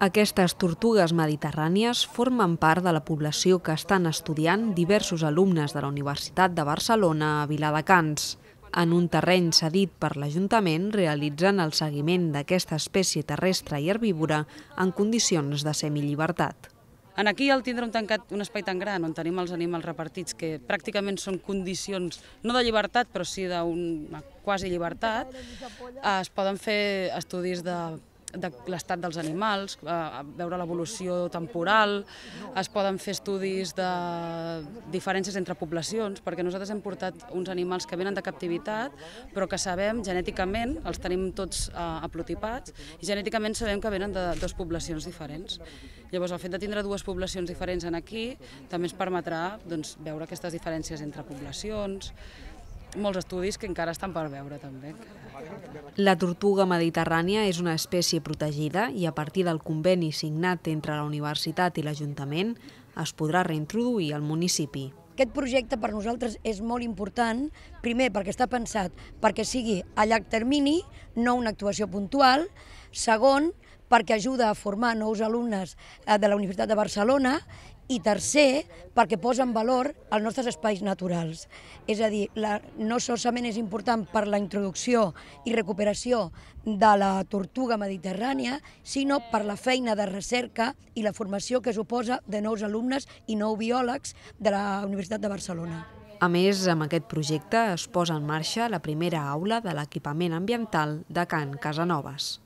Aquestes tortugues mediterrànies formen part de la població que estan estudiant diversos alumnes de la Universitat de Barcelona a Viladecans. En un terreny cedit per l'Ajuntament realitzen el seguiment d'aquesta espècie terrestre i herbívora en condicions de semillibertat. En aquí el tindre un tancat un espai tan gran on tenim els animals repartits que pràcticament són condicions no de llibertat però sí d'una quasi llibertat, es poden fer estudis de de l'estat dels animals, eh, veure l'evolució temporal, es poden fer estudis de diferències entre poblacions, perquè nosaltres hem portat uns animals que venen de captivitat, però que sabem genèticament, els tenim tots eh, aplotipats, i genèticament sabem que venen de dues poblacions diferents. Llavors, el fet de tindre dues poblacions diferents en aquí també ens permetrà doncs, veure aquestes diferències entre poblacions, molts estudis que encara estan per veure també. La tortuga mediterrània és una espècie protegida i a partir del conveni signat entre la universitat i l'Ajuntament es podrà reintroduir al municipi. Aquest projecte per nosaltres és molt important, primer perquè està pensat perquè sigui a llarg termini, no una actuació puntual, segon perquè ajuda a formar nous alumnes eh, de la Universitat de Barcelona i tercer, perquè posa en valor els nostres espais naturals. És a dir, la, no solament és important per la introducció i recuperació de la tortuga mediterrània, sinó per la feina de recerca i la formació que suposa de nous alumnes i nou biòlegs de la Universitat de Barcelona. A més, amb aquest projecte es posa en marxa la primera aula de l'equipament ambiental de Can Casanovas.